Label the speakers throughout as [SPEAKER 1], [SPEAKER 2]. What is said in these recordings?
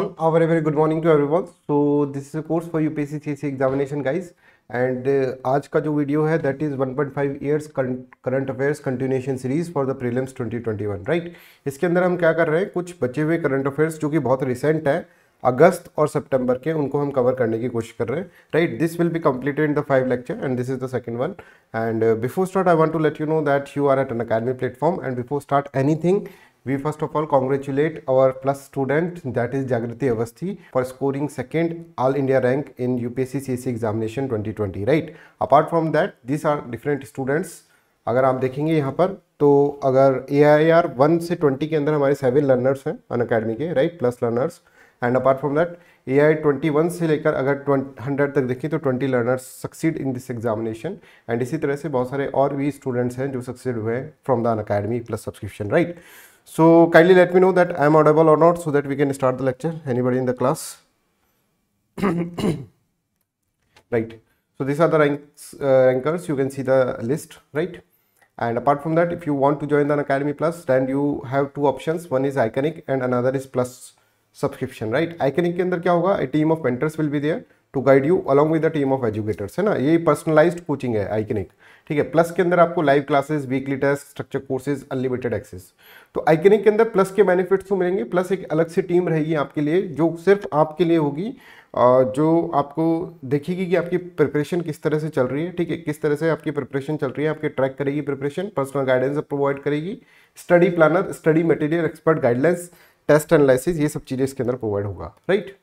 [SPEAKER 1] Our a fun good morning to every morning so this is a course for U P C C examination examination guys and आज का जो वीडियो है that is one point five years current affairs continuation series for the prelims one right इसके अंदर हम क्या कर रहे हैं कुछ बचे हुए करंट अफेयर्स जो कि बहुत रिसेंट है अगस्त और सितंबर के उनको हम कवर करने की कोशिश कर रहे हैं right this will be completed in the five lecture and this is the second one and before start I want to let you know that you are at Unacademy platform and before start anything We first of all congratulate our plus student that is Jagriti Avasthi for scoring second All India rank in UPSC CSE examination 2020 right. Apart from that these are different students अगर आप देखेंगे यहाँ पर तो अगर A I R one से twenty के अंदर हमारे सेवन लर्नर्स हैं अन अकेडमी के right plus learners and apart from that A I twenty one से लेकर अगर हंड्रेड तक देखें तो twenty learners succeed in this examination and इसी तरह से बहुत सारे और भी स्टूडेंट्स हैं जो सक्सीड हुए हैं from the Unacademy plus subscription right So kindly let me know that I am audible or not so that we can start the lecture. Anybody in the class? right. So these are the ranks, uh, rankers. You can see the list, right? And apart from that, if you want to join the Academy Plus, then you have two options. One is Iconic and another is Plus subscription, right? Iconic के अंदर क्या होगा? A team of mentors will be there. To guide you along with the team of educators है ना ये personalise coaching है iconic ठीक है प्लस के अंदर आपको live classes weekly test structure courses unlimited access तो आइकनिक के अंदर प्लस के बेनिफिट्स तो मिलेंगे प्लस एक अलग से टीम रहेगी आपके लिए जो सिर्फ आपके लिए होगी जो आपको देखेगी कि आपकी प्रिपरेशन किस तरह से चल रही है ठीक है किस तरह से आपकी प्रिपरेशन चल रही है आपके ट्रैक करेगी प्रिपरेशन पर्सनल गाइडेंस प्रोवाइड करेगी study planner study material expert guidelines test analysis ये सब चीज़ें इसके अंदर प्रोवाइड होगा right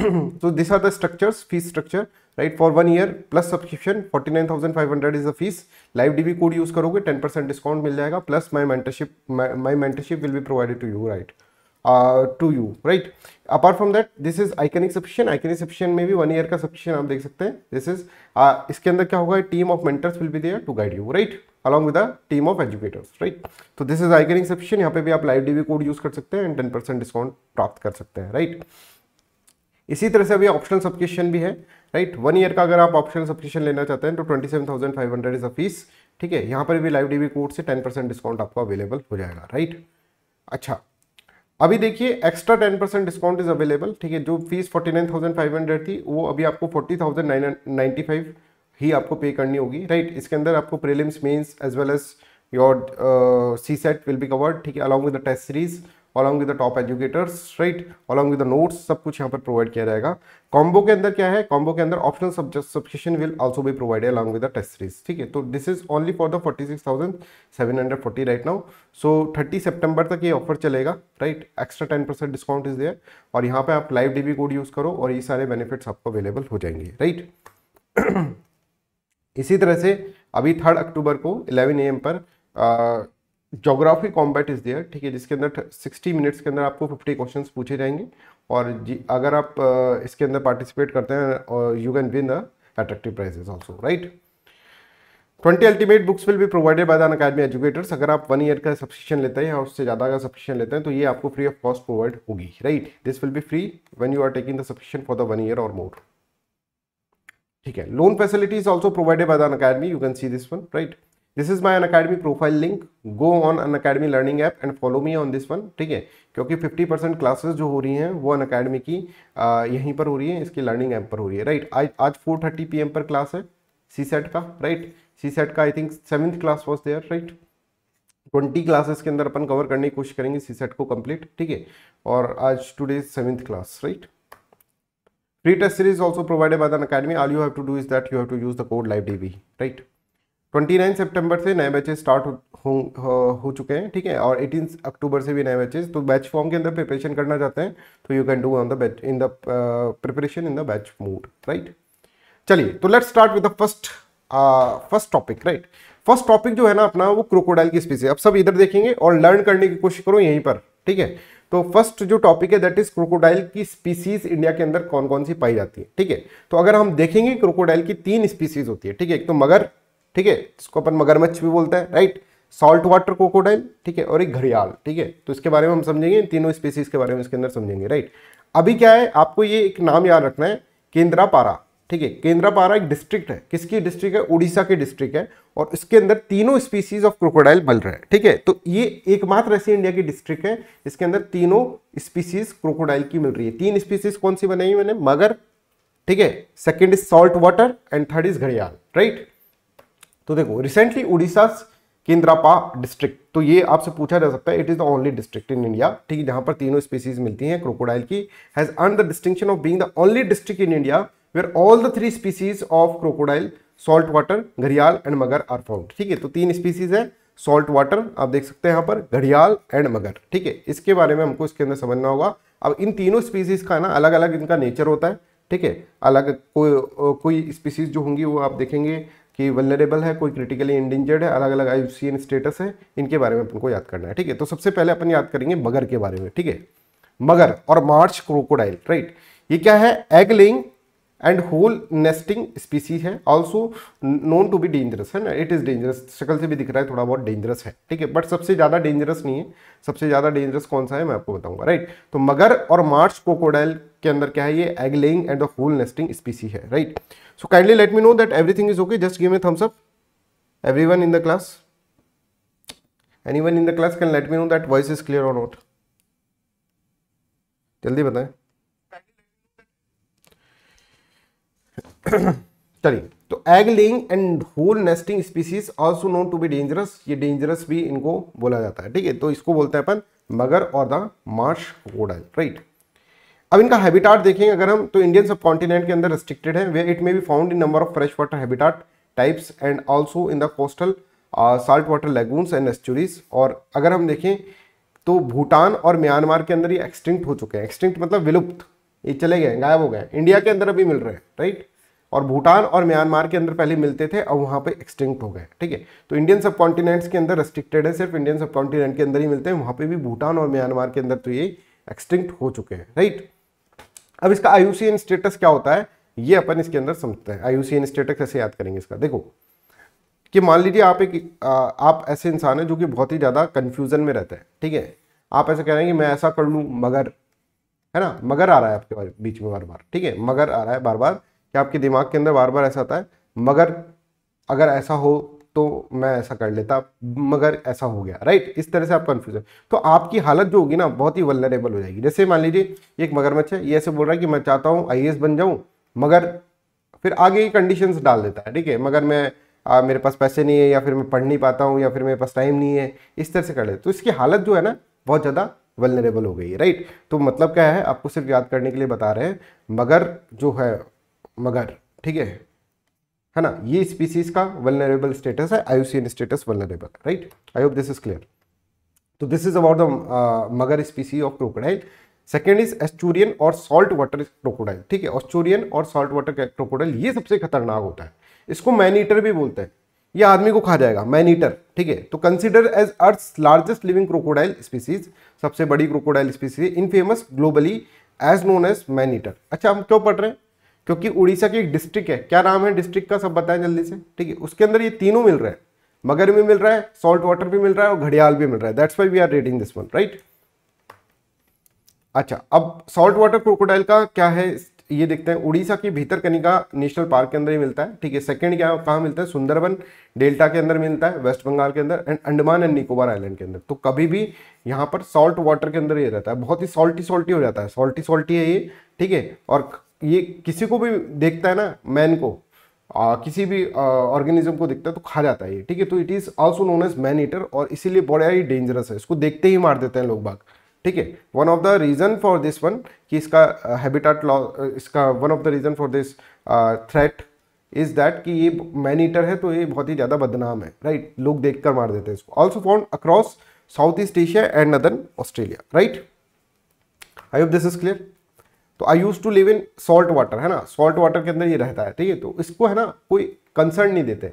[SPEAKER 1] so these are the structures, fee structure, right? For one year plus subscription, 49,500 is the fees. Live DB code use karoge 10% discount mil jayega plus my mentorship, my, my mentorship will be provided to you, right? Uh, to you, right? Apart from that, this is iconic subscription. Iconic subscription may be one year ka subscription aap dekh sakte hain This is uh, iske andar kya hoga Team of mentors will be there to guide you, right? along with a team of educators, right? So this is iconic subscription. yahan pe bhi aap live DB code use kar sakte hain and 10% discount prapt kar sakte hain right? इसी तरह से अभी optional subscription भी है right one year का अगर आप optional subscription लेना चाहते हैं तो twenty seven thousand five hundred is a fees ठीक है यहाँ पर भी लाइव डीबी कोर्स से टेन परसेंट डिस्काउंट आपको अवेलेबल हो जाएगा राइट अच्छा अभी देखिए extra ten percent discount is available ठीक है जो fees forty nine thousand five hundred थी वो अभी आपको फोर्टी थाउजेंड नाइन फाइव ही आपको पे करनी होगी राइट इसके अंदर आपको prelims mains as well as your C SAT will be covered ठीक है along with the test series along with the top educators right along with the notes सब कुछ यहाँ पर प्रोवाइड किया जाएगा कॉम्बो के अंदर क्या है कॉम्बो के अंदर ऑप्शनल सब्सक्रिप्शन विल ऑल्सो भी provide along with the test series ठीक है तो this is only for the forty six thousand seven hundred forty right now so thirty September तक ये ऑफर चलेगा right extra ten percent discount is there और यहाँ पर आप लाइव डीबी कोड यूज़ करो और ये सारे बेनिफिट्स आपको अवेलेबल हो जाएंगे राइट इसी तरह से अभी थर्ड अक्टूबर को इलेवन ए एम पर जोग्राफी कॉम्बैट इज़ देयर ठीक है जिसके अंदर सिक्सटी मिनट्स के अंदर आपको फिफ्टी क्वेश्चन पूछे जाएंगे और जी अगर आप इसके अंदर पार्टिसिपेट करते हैं और you can win attractive prizes also right twenty ultimate books will भी provided by the Unacademy educators अगर आप वन ईयर का सब्सक्रिप्शन लेते हैं या उससे ज़्यादा का सब्सक्रिप्शन लेते हैं तो ये आपको फ्री ऑफ कॉस्ट प्रोवाइड होगी right this will be free when you are taking the subscription for the one year और मोर ठीक है loan facility is also provided by the Unacademy you can see this one right this is my Unacademy profile link go on Unacademy learning app and follow me on this one ठीक है क्योंकि 50 percent classes जो हो रही हैं वो अन academy की आ, यहीं पर हो रही है इसकी लर्निंग ऐप पर हो रही है राइट आज आज फोर थर्टी पी एम पर क्लास है सी सेट का राइट सी सेट का I think seventh class was there right twenty classes के अंदर अपन कवर करने की कोशिश करेंगे सी सेट को कंप्लीट ठीक है और आज today seventh class right free test series also provided by academy all you have to do is that you have to use the code live D V right twenty nine September से नए batches start हो, हो, हो चुके हैं ठीक है और एटीन अक्टूबर से भी नए बैचेज तो बैच फॉर्म के अंदर प्रिपरेशन करना चाहते हैं तो you can do on the batch in the preparation in the batch mood right चलिए तो let's start with the first first topic right first topic जो है ना अपना वो क्रोकोडाइल की स्पीसी अब सब इधर देखेंगे और लर्न करने की कोशिश करो यहीं पर ठीक है तो फर्स्ट जो टॉपिक है दैट इज क्रोकोडाइल की स्पीसीज इंडिया के अंदर कौन कौन सी पाई जाती है ठीक है तो अगर हम देखेंगे क्रोकोडाइल की तीन स्पीसीज होती है ठीक है एक तो मगर ठीक है इसको अपन मगरमच्छ भी बोलते हैं राइट सॉल्ट वाटर कोकोडाइल ठीक है और एक घड़ियाल ठीक है तो इसके बारे में हम समझेंगे इन तीनों स्पीसीज के बारे में इसके अंदर समझेंगे राइट अभी क्या है आपको ये एक नाम याद रखना है केंद्रापारा ठीक है केंद्रापारा एक डिस्ट्रिक्ट है किसकी डिस्ट्रिक्ट है उड़ीसा की डिस्ट्रिक्ट है और इसके अंदर तीनों स्पीसीज ऑफ क्रोकोडाइल बल रहे हैं ठीक है तो ये एकमात्र ऐसी इंडिया की डिस्ट्रिक्ट है इसके अंदर तीनों स्पीसीज क्रोकोडाइल की मिल रही है तीन स्पीसीज कौन सी बनाई मैंने मगर ठीक है second is salt water and third is घड़ियाल राइट तो देखो रिसेंटली उड़ीसा केंद्रापा डिस्ट्रिक्ट तो ये आपसे पूछा जा सकता है it is the only district in India ठीक है जहाँ पर तीनों स्पीसीज मिलती हैं क्रोकोडाइल की has earned the distinction of being the only district in India where all the three species of crocodile salt water घड़ियाल एंड मगर आर फाउंड ठीक है तो तीन स्पीसीज है सॉल्ट वाटर आप देख सकते हैं यहाँ पर घड़ियाल एंड मगर ठीक है इसके बारे में हमको इसके अंदर समझना होगा अब इन तीनों स्पीसीज का ना अलग अलग इनका नेचर होता है ठीक है अलग कोई कोई स्पीसीज जो होंगी वो आप देखेंगे कि वनरेबल है कोई क्रिटिकली इंडेंजर्ड है अलग अलग आई स्टेटस है इनके बारे में अपन को याद करना है ठीक है तो सबसे पहले अपन याद करेंगे मगर के बारे में ठीक है मगर और मार्च क्रोकोडाइल राइट ये क्या है egg laying and hole nesting species है also known to be dangerous है ना इट इज़ डेंजरस शक्ल से भी दिख रहा है थोड़ा बहुत डेंजरस है ठीक है बट सबसे ज़्यादा डेंजरस नहीं है सबसे ज़्यादा डेंजरस कौन सा है मैं आपको बताऊंगा राइट तो मगर और मार्च कोकोडाइल के अंदर क्या है ये egg laying and the hole nesting species है right so kindly let me know that everything is okay just give a up every one in the class any one in the class can let me know that voice is clear और not जल्दी बताएं चलिए तो egg laying and hole nesting species also known to be dangerous ये dangerous भी इनको बोला जाता है ठीक है तो इसको बोलते हैं अपन मगर और द मार्श कोडाइल राइट अब इनका हैबिटाट देखेंगे अगर हम तो इंडियन सब कॉन्टिनेंट के अंदर रेस्ट्रिक्टेड है वे it may be found in number of fresh water habitat types and also in the coastal salt water lagoons and estuaries और अगर हम देखें तो भूटान और म्यांमार के अंदर ये एक्सटिंक्ट हो चुके हैं एक्सटिंक्ट मतलब विलुप्त ये चले गए गायब हो गए इंडिया के अंदर अभी मिल रहे हैं राइट और भूटान और म्यांमार के अंदर पहले मिलते थे अब वहाँ पे एक्सटिंक्ट हो गए ठीक है तो इंडियन सब कॉन्टिनेंट्स के अंदर रेस्ट्रिक्टेड है सिर्फ इंडियन सब कॉन्टिनेंट के अंदर ही मिलते हैं वहाँ पे भी भूटान और म्यांमार के अंदर तो ये एक्सटिंक्ट हो चुके हैं राइट अब इसका आयुसीएन स्टेटस क्या होता है ये अपन इसके अंदर समझते हैं आयुसीएन स्टेटस कैसे याद करेंगे इसका देखो कि मान लीजिए आप एक आप ऐसे इंसान हैं जो कि बहुत ही ज़्यादा कन्फ्यूज़न में रहते हैं ठीक है आप ऐसा कह रहे हैं कि मैं ऐसा कर लूँ मगर है ना मगर आ रहा है आपके बीच में बार बार ठीक है मगर आ रहा है बार बार कि आपके दिमाग के अंदर बार बार ऐसा आता है मगर अगर ऐसा हो तो मैं ऐसा कर लेता मगर ऐसा हो गया राइट इस तरह से आप है तो आपकी हालत जो होगी ना बहुत ही वल्नरेबल हो जाएगी जैसे मान लीजिए एक मगरमच्छ है ये ऐसे बोल रहा है कि मैं चाहता हूँ आई बन जाऊँ मगर फिर आगे ही कंडीशंस डाल देता है ठीक है मगर मैं आ, मेरे पास पैसे नहीं है या फिर मैं पढ़ नहीं पाता हूँ या फिर मेरे पास टाइम नहीं है इस तरह से कर लेते तो इसकी हालत जो है ना बहुत ज़्यादा वलनरेबल हो गई है राइट तो मतलब क्या है आपको सिर्फ याद करने के लिए बता रहे हैं मगर जो है मगर ठीक है है ना ये स्पीसीज का वेलनरेबल स्टेटस है IUCN status vulnerable right I hope this is clear तो this is about the mugger species of crocodile second is estuarine और सॉल्ट वाटर क्रोकोडाइल ठीक है ऑस्चूरियन और सॉल्ट वाटर क्रोकोडाइल ये सबसे खतरनाक होता है इसको मैनीटर भी बोलते हैं ये आदमी को खा जाएगा मैनीटर ठीक है तो consider as earth largest living crocodile species सबसे बड़ी crocodile species in famous globally as known as man eater अच्छा हम क्यों पढ़ रहे हैं क्योंकि उड़ीसा की एक डिस्ट्रिक्ट है क्या नाम है डिस्ट्रिक्ट का सब बताएं जल्दी से ठीक है उसके अंदर ये तीनों मिल रहे हैं मगर भी मिल रहा है सॉल्ट वाटर भी मिल रहा है और घड़ियाल भी मिल रहा है that's why we are reading this one right अच्छा अब सॉल्ट वाटर क्रोकोडाइल का क्या है ये देखते हैं उड़ीसा की भीतर कनिका नेशनल पार्क के अंदर ही मिलता है ठीक है सेकंड क्या कहाँ मिलता है सुंदरबन डेल्टा के अंदर मिलता है वेस्ट बंगाल के अंदर and Andaman and Nicobar island के अंदर तो कभी भी यहाँ पर सॉल्ट वाटर के अंदर ये रहता है बहुत ही सॉल्टी सॉल्टी हो जाता है सॉल्टी सॉल्टी है ये ठीक है और ये किसी को भी देखता है ना मैन को आ, किसी भी ऑर्गेनिज्म को देखता है तो खा जाता है ये ठीक है तो it is also known as man eater और इसीलिए बड़ा ही डेंजरस है इसको देखते ही मार देते हैं लोग बाग ठीक है one of the reason for this one कि इसका हैबिटाट लॉ इसका one of the reason for this threat is that कि ये मैन ईटर है तो ये बहुत ही ज़्यादा बदनाम है राइट right? लोग देख कर मार देते हैं इसको also found across South East Asia and northern Australia right I hope this is clear तो I use to live in salt water है ना सॉल्ट वाटर के अंदर ये रहता है ठीक है तो इसको है ना कोई कंसर्न नहीं देते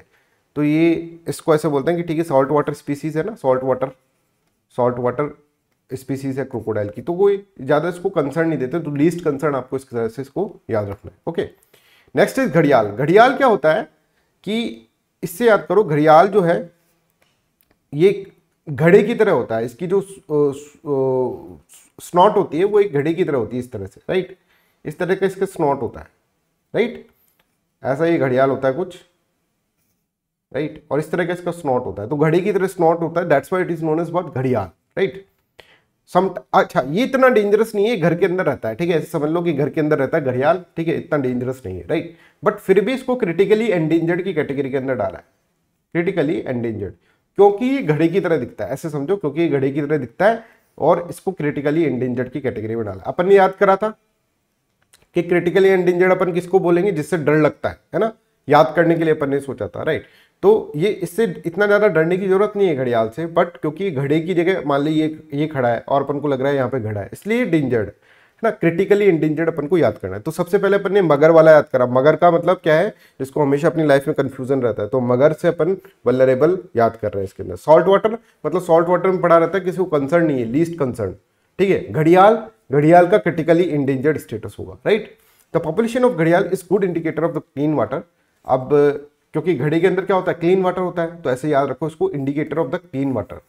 [SPEAKER 1] तो ये इसको ऐसे बोलते हैं कि ठीक है सॉल्ट वाटर स्पीसीज है ना salt water salt water species है क्रोकोडाइल की तो कोई ज़्यादा इसको कंसर्न नहीं देते तो लीस्ट कंसर्न आपको इस तरह से इसको याद रखना है ओके नेक्स्ट इज घड़ियाल घड़ियाल क्या होता है कि इससे याद करो घड़ियाल जो है ये घड़े की तरह होता है इसकी जो स्नॉट होती है वो एक घड़े की तरह होती है इस तरह से राइट इस तरह का इसका स्नॉट होता है राइट ऐसा ये घड़ियाल होता है कुछ राइट और इस तरह का इसका स्नॉट होता है तो घड़ी की तरह स्नॉट होता है that's why it is known as bot घड़ियाल राइट सम अच्छा ये इतना डेंजरस नहीं है घर के अंदर रहता है ठीक है ऐसे समझ लो कि घर के अंदर रहता है घड़ियाल ठीक है इतना डेंजरस नहीं है राइट बट फिर भी इसको क्रिटिकली एंडेंजर्ड की कैटेगरी के अंदर डाला है क्रिटिकली एंडेंजर्ड क्योंकि ये घड़े की तरह दिखता है ऐसे समझो क्योंकि ये घड़े की तरह दिखता है और इसको क्रिटिकली एंडेंजर्ड की कैटेगरी में डाला अपन ने याद करा था कि क्रिटिकली एंडेंजर्ड अपन किसको बोलेंगे जिससे डर लगता है है ना याद करने के लिए अपन ने सोचा था राइट तो ये इससे इतना ज़्यादा डरने की जरूरत नहीं है घड़ियाल से बट क्योंकि घड़े की जगह मान ली ये ये खड़ा है और अपन को लग रहा है यहाँ पे घड़ा है इसलिए डेंजर्ड ना क्रिटिकली इंडेंजर्ड अपन को याद करना है तो सबसे पहले अपन ने मगर वाला याद करा मगर का मतलब क्या है इसको हमेशा अपनी लाइफ में कन्फ्यूजन रहता है तो मगर से अपन वलरेबल याद कर रहे हैं इसके अंदर सॉल्ट वाटर मतलब सॉल्ट वाटर में पड़ा रहता है किसी को कंसर्न नहीं है लीस्ट कंसर्न ठीक है घड़ियाल घड़ियाल का क्रिटिकली इंडेंजर्ड स्टेटस होगा राइट द पॉपुलेशन ऑफ घड़ियाल is good indicator of the clean water अब क्योंकि घड़ी के अंदर क्या होता है क्लीन वाटर होता है तो ऐसे याद रखो इसको indicator of the clean water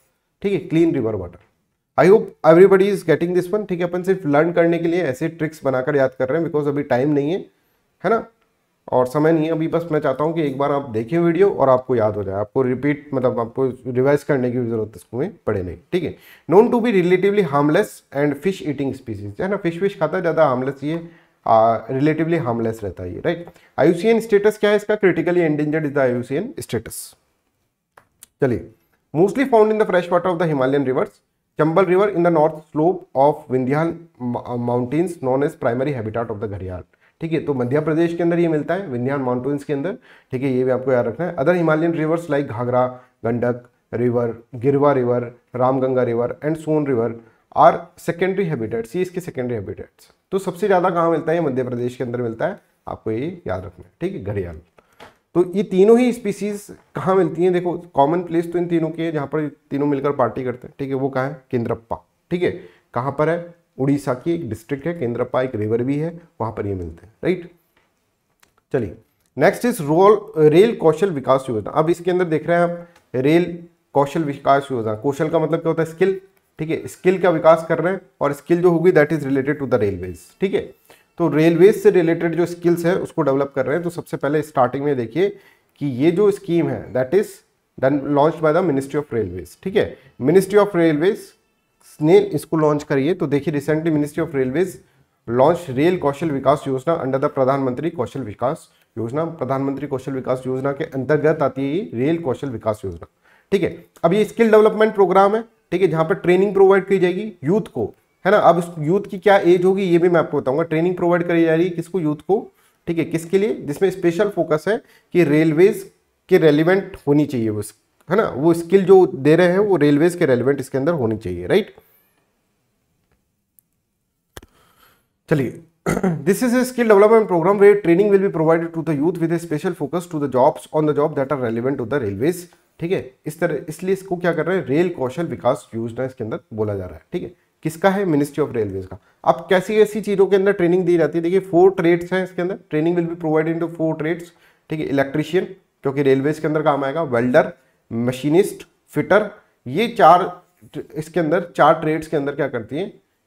[SPEAKER 1] ठीक है clean river water I hope everybody is getting this one ठीक है अपन सिर्फ लर्न करने के लिए ऐसे ट्रिक्स बनाकर याद कर रहे हैं बिकॉज अभी टाइम नहीं है है ना और समय नहीं है अभी बस मैं चाहता हूँ कि एक बार आप देखें वीडियो और आपको याद हो जाए आपको रिपीट मतलब आपको रिवाइज करने की जरूरत में पड़े नहीं ठीक है known to be relatively harmless and fish eating species है ना फिश विश खाता है ज़्यादा हार्मलेस ये रिलेटिवली हार्मलेस रहता है ये राइट आई स्टेटस क्या है इसका critically endangered is the IUCN status चलिए mostly found in the fresh water of the Himalayan rivers Chambal river in the north slope of Vindhyal mountains known as primary habitat of the gharial ठीक है तो मध्य प्रदेश के अंदर ये मिलता है विंध्यान माउंटेन्स के अंदर ठीक है ये भी आपको याद रखना है other Himalayan rivers like Ghaghara Gandak river Girwa river Ramganga river and Son river are secondary habitats ये इसके सेकेंडरी हैबिटेट्स तो सबसे ज़्यादा कहाँ मिलता है मध्य प्रदेश के अंदर मिलता है आपको ये याद रखना है ठीक है घरियाल तो ये तीनों ही स्पीसीज कहाँ मिलती हैं देखो कॉमन प्लेस तो इन तीनों की है जहाँ पर तीनों मिलकर पार्टी करते हैं ठीक है वो कहाँ है केंद्रप्पा ठीक है कहाँ पर है उड़ीसा की एक डिस्ट्रिक्ट है केंद्रप्पा एक रिवर भी है वहाँ पर ये मिलते हैं राइट चलिए next is roll Rail Kaushal Vikas Yojana अब इसके अंदर देख रहे हैं आप रेल कौशल विकास योजना कौशल का मतलब क्या होता है स्किल ठीक है स्किल का विकास कर रहे हैं और स्किल जो होगी that is related to the railways ठीक है तो रेलवेज से रिलेटेड जो स्किल्स है उसको डेवलप कर रहे हैं तो सबसे पहले स्टार्टिंग में देखिए कि ये जो स्कीम है that is done launch by the ministry of railways ठीक है मिनिस्ट्री ऑफ रेलवेज ने इसको लॉन्च करिए तो देखिए recently ministry of railways launch Rail Kaushal Vikas Yojana under the प्रधानमंत्री कौशल विकास योजना प्रधानमंत्री कौशल विकास योजना के अंतर्गत आती है रेल कौशल विकास योजना ठीक है अब ये स्किल डेवलपमेंट प्रोग्राम है ठीक है जहां पर ट्रेनिंग प्रोवाइड की जाएगी यूथ को है ना अब यूथ की क्या एज होगी ये भी मैं आपको बताऊंगा ट्रेनिंग प्रोवाइड करी जा रही है किसको यूथ को ठीक है किसके लिए जिसमें स्पेशल फोकस है कि रेलवेज के रेलिवेंट होनी चाहिए वो है ना वो स्किल जो दे रहे हैं वो रेलवेज के रेलिवेंट इसके अंदर होनी चाहिए राइट चलिए this is a skill development programme where training will be provided to the youth with a special focus to the jobs on the job that are relevant to the railways ठीक है इस तरह इसलिए इसको क्या कर रहे हैं रेल कौशल विकास योजना इसके अंदर बोला जा रहा है ठीक है किसका है मिनिस्ट्री ऑफ रेलवेज का अब कैसी ऐसी चीज़ों के अंदर ट्रेनिंग दी जाती है देखिए फोर ट्रेड्स हैं इसके अंदर training will be provided to four trades ठीक है इलेक्ट्रिशियन क्योंकि रेलवेज के अंदर काम आएगा वेल्डर मशीनिस्ट फिटर ये चार इसके अंदर चार ट्रेड्स के अंदर क्या करती है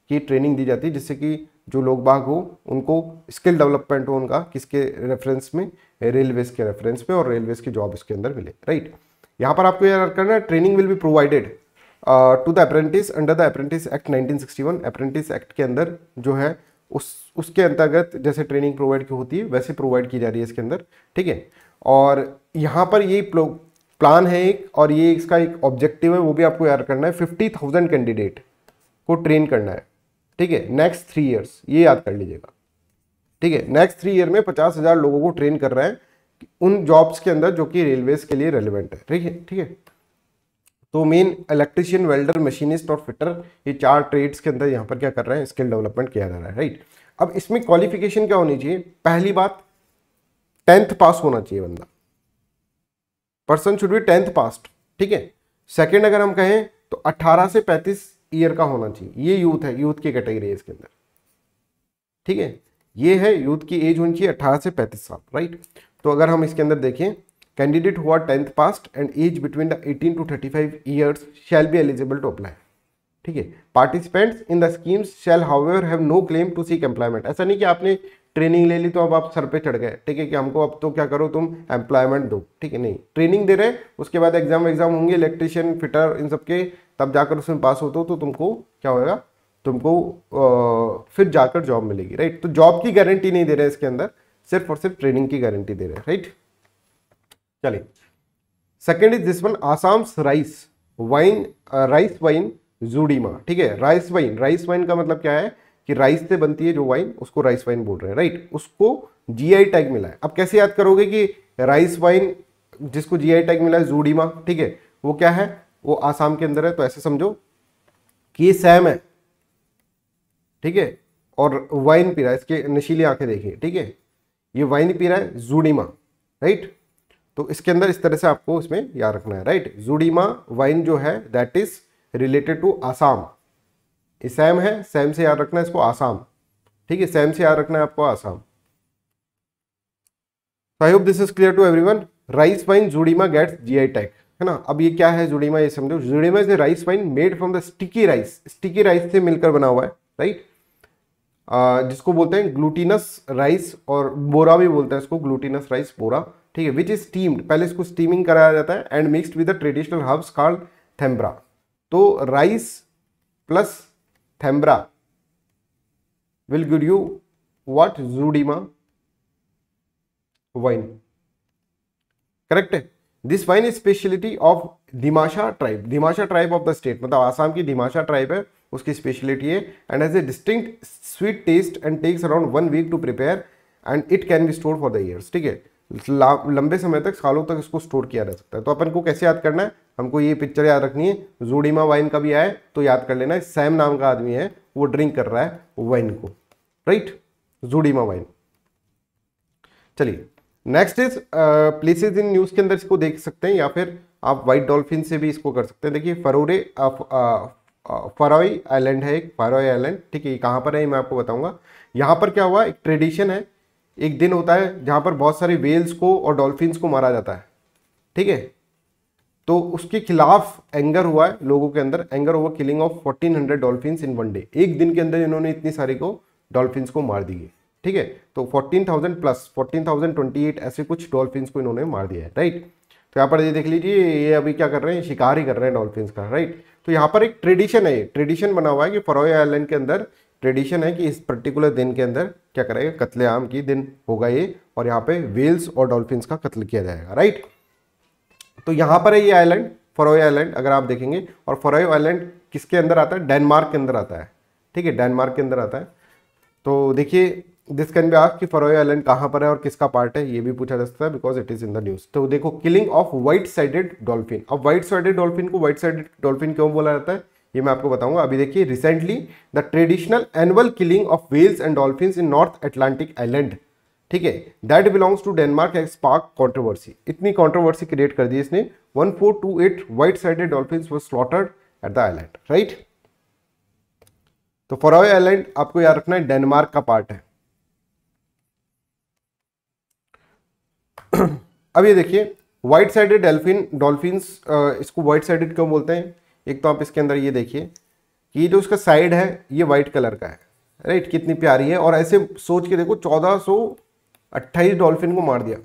[SPEAKER 1] कि ट्रेनिंग दी जाती है जिससे कि जो लोग बाग हो उनको स्किल डेवलपमेंट हो उनका किसके रेफरेंस में रेलवेज के रेफरेंस में और रेलवेज की जॉब इसके अंदर मिले राइट यहाँ पर आपको याद करना है training will be provided to the apprentice under the apprentice act 1961 apprentice act के अंदर जो है उस उसके अंतर्गत जैसे ट्रेनिंग प्रोवाइड की होती है वैसे प्रोवाइड की जा रही है इसके अंदर ठीक है और यहाँ पर ये प्लान है एक और ये इसका एक ऑब्जेक्टिव है वो भी आपको याद करना है फिफ्टी थाउजेंड कैंडिडेट को ट्रेन करना है ठीक है नेक्स्ट थ्री ईयर्स ये याद कर लीजिएगा ठीक है नेक्स्ट थ्री ईयर में पचास हज़ार लोगों को ट्रेन कर रहे हैं उन जॉब्स के अंदर जो कि रेलवेज के लिए रेलिवेंट है ठीक है ठीक है तो मेन इलेक्ट्रिशियन वेल्डर मशीनिस्ट और फिटर ये चार ट्रेड्स के अंदर यहाँ पर क्या कर रहे हैं स्किल डेवलपमेंट किया जा रहा है राइट अब इसमें क्वालिफिकेशन क्या होनी चाहिए पहली बात टेंथ पास होना चाहिए बंदा person should be tenth passed ठीक है सेकेंड अगर हम कहें तो अट्ठारह से पैंतीस ईयर का होना चाहिए ये यूथ है यूथ की कैटेगरी है इसके अंदर ठीक है ये है यूथ की एज होनी चाहिए अट्ठारह से पैंतीस साल राइट तो अगर हम इसके अंदर देखें कैंडिडेट हुआ tenth passed and age between the 18 to 35 years shall be eligible to apply ठीक है participants in the schemes shall ever have no claim to seek employment ऐसा नहीं कि आपने ट्रेनिंग ले ली तो अब आप सर पे चढ़ गए ठीक है कि हमको अब तो क्या करो तुम एम्प्लॉयमेंट दो ठीक है नहीं ट्रेनिंग दे रहे उसके बाद एग्जाम एग्जाम होंगे इलेक्ट्रिशियन फिटर इन सब के तब जाकर उसमें पास होते हो तो तुमको क्या होगा तुमको आ, फिर जाकर जॉब मिलेगी राइट तो जॉब की गारंटी नहीं दे रहे इसके अंदर सिर्फ और सिर्फ ट्रेनिंग की गारंटी दे रहे राइट चलिए second is this one Assam's rice wine rice wine Judima ठीक है राइस वाइन राइस वाइन का मतलब क्या है कि राइस से बनती है जो वाइन उसको राइस वाइन बोल रहे हैं राइट उसको जीआई टैग मिला है अब कैसे याद करोगे कि राइस वाइन जिसको जीआई टैग मिला है जूडीमा ठीक है वो क्या है वो आसाम के अंदर है तो ऐसे समझो कि सैम है ठीक है और वाइन पी रहा है इसके नशीली आंखें देखिए ठीक है ये वाइन पी रहा है जूडीमा राइट तो इसके अंदर इस तरह से आपको इसमें याद रखना है राइट जुड़ीमा वाइन जो है that is related to Assam Sam है सैम से याद रखना है इसको आसाम ठीक है सैम से याद रखना है आपको Assam I hope this is clear to one rice wine Judima gets I tag है ना अब ये क्या है जुड़ीमा ये समझो Judima is rice wine made from the sticky rice sticky rice से मिलकर बना हुआ है राइट जिसको बोलते हैं ग्लूटिनस राइस और बोरा भी बोलते हैं इसको ग्लूटिनस राइस बोरा ठीक है विच इज स्टीम्ड पहले इसको स्टीमिंग कराया जाता है and mixed with the traditional herbs called thembra तो rice plus thembra will give you what Judima wine correct है this wine is speciality of Dimasa tribe Dimasa tribe of the state मतलब आसाम की दिमाशा ट्राइब है उसकी स्पेशलिटी है and has a distinct sweet taste and takes around one week to prepare and it can be store for the years ठीक है लंबे समय तक सालों तक इसको स्टोर किया जा सकता है तो अपन को कैसे याद करना है हमको ये पिक्चर याद रखनी है जोडीमा वाइन का भी आए तो याद कर लेना है सैम नाम का आदमी है वो ड्रिंक कर रहा है वाइन को राइट जोडीमा वाइन चलिए next is places in news के अंदर इसको देख सकते हैं या फिर आप व्हाइट डॉल्फिन से भी इसको कर सकते हैं देखिए फरोरे फरोई आइलैंड है एक फरोई आइलैंड ठीक है कहाँ पर है मैं आपको बताऊंगा यहाँ पर क्या हुआ एक ट्रेडिशन है एक दिन होता है जहां पर बहुत सारे वेल्स को और डॉल्फिन्स को मारा जाता है ठीक है तो उसके खिलाफ एंगर हुआ है लोगों के अंदर एंगर हुआ killing of fourteen hundred dolphin in one day एक दिन के अंदर इन्होंने इतनी सारी को डॉल्फिन को मार दिए ठीक है तो fourteen thousand plus fourteen thousand twenty eight ऐसे कुछ डॉल्फिन को इन्होंने मार दिया है राइट तो यहाँ पर ये देख लीजिए ये अभी क्या कर रहे हैं शिकार ही कर रहे हैं डॉल्फिन का राइट तो यहाँ पर एक ट्रेडिशन है ट्रेडिशन बना हुआ है कि फरोया आइलैंड के अंदर ट्रेडिशन है कि इस पर्टिकुलर दिन के अंदर क्या करेगा कत्ले आम की दिन होगा ये और यहाँ पे वेल्स और डॉल्फिन्स का कत्ल किया जाएगा राइट तो यहाँ पर है ये आइलैंड फरोय आइलैंड अगर आप देखेंगे और फरोय आइलैंड किसके अंदर आता है डेनमार्क के अंदर आता है ठीक है डेनमार्क के अंदर आता है तो देखिए दिस कैन बी आस्क कि फरोय आइलैंड कहाँ पर है और किसका पार्ट है ये भी पूछा जा सकता है because it is in the news तो देखो killing of white sided dolphin अब व्हाइट साइडेड डॉल्फिन को व्हाइट साइडेड डॉल्फिन क्यों बोला जाता है ये मैं आपको बताऊंगा अभी देखिए recently the traditional annual killing of whales and dolphin in North Atlantic island ठीक है that belongs to Denmark ex park controversy इतनी कॉन्ट्रोवर्सी क्रिएट कर दी इसने one four two eight white sided dolphin slaughtered at the island right तो Faroe island आपको याद रखना है डेनमार्क का पार्ट है अब ये देखिए व्हाइट साइडेड डॉल्फिन डॉल्फिन इसको व्हाइट साइडेड क्यों बोलते हैं एक तो आप इसके अंदर ये देखिए कि जो उसका साइड है ये वाइट कलर का है राइट कितनी प्यारी है और ऐसे सोच के देखो चौदह सो अट्ठाईस डॉल्फिन को मार दिया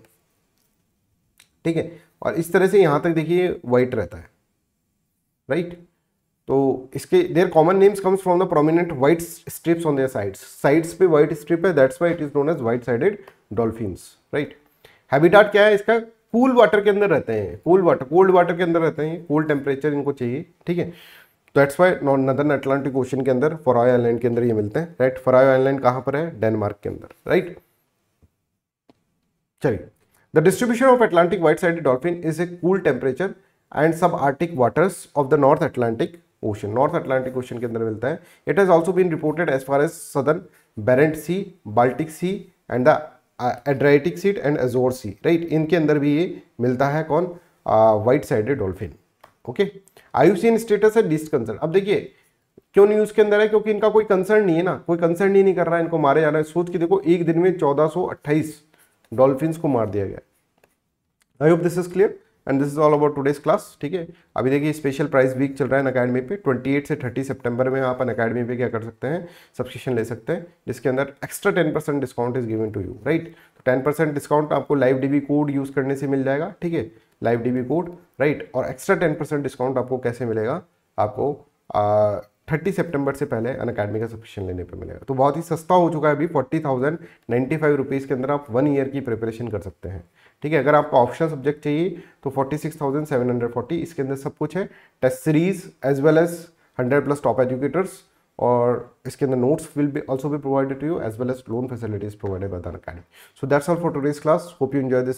[SPEAKER 1] ठीक है और इस तरह से यहाँ तक देखिए वाइट रहता है राइट तो इसके their common names comes from the prominent white stripes on their sides sides पे वाइट स्ट्रिप है that's why it is known as white sided dolphin right habitat क्या है इसका कूल वाटर के अंदर रहते हैं कूल वाटर कोल्ड वाटर के अंदर रहते हैं कूल टेम्परेचर इनको चाहिए ठीक है तो that's why northern Atlantic ocean के अंदर फोराय आइलैंड के अंदर ये मिलते हैं राइट फोराय आइलैंड कहाँ पर है डेनमार्क के अंदर राइट चलिए the distribution of Atlantic white side dolphin is a cool temperature and subarctic waters of the north Atlantic ocean north Atlantic ocean के अंदर मिलता है it has also been reported as far as southern Barent sea Baltic sea and the Adriatic sea and Azore sea right इनके अंदर भी ये मिलता है कौन white sided dolphin okay IUCN status है लिस्ट कंसर्न अब देखिए क्यों न्यूज़ के अंदर है क्योंकि इनका कोई कंसर्न नहीं है ना कोई कंसर्न ही नहीं कर रहा है इनको मारे जा रहा है सोच के देखो एक दिन में चौदह डॉल्फिन को मार दिया गया I hope this is clear and this is all about today's class ठीक है अभी देखिए स्पेशल प्राइस वीक चल रहा है अकेडमी पे 28 से 30 सितंबर में आप अन अकेडमी पे क्या कर सकते हैं सब्सक्रिप्शन ले सकते हैं जिसके अंदर extra 10 percent discount is given to you right तो टेन परसेंट डिस्काउंट आपको लाइव डीबी कोड यूज़ करने से मिल जाएगा ठीक है लाइव डीबी कोड राइट और एक्स्ट्रा टेन परसेंट डिस्काउंट आपको कैसे मिलेगा आपको थर्टी सितंबर से पहले अन अकेडमी का सब्सक्रिप्शन लेने पर मिलेगा तो बहुत ही सस्ता हो चुका है अभी forty thousand ninety five rupees के अंदर आप वन ईयर की प्रिपरेशन कर सकते हैं ठीक है अगर आपको ऑप्शन सब्जेक्ट चाहिए तो 46,740 इसके अंदर सब कुछ है test series as well as 100 plus top educators और इसके अंदर notes will be also be provided to you as well as loan facilities provided by the academy so that's all for today's class hope you enjoy this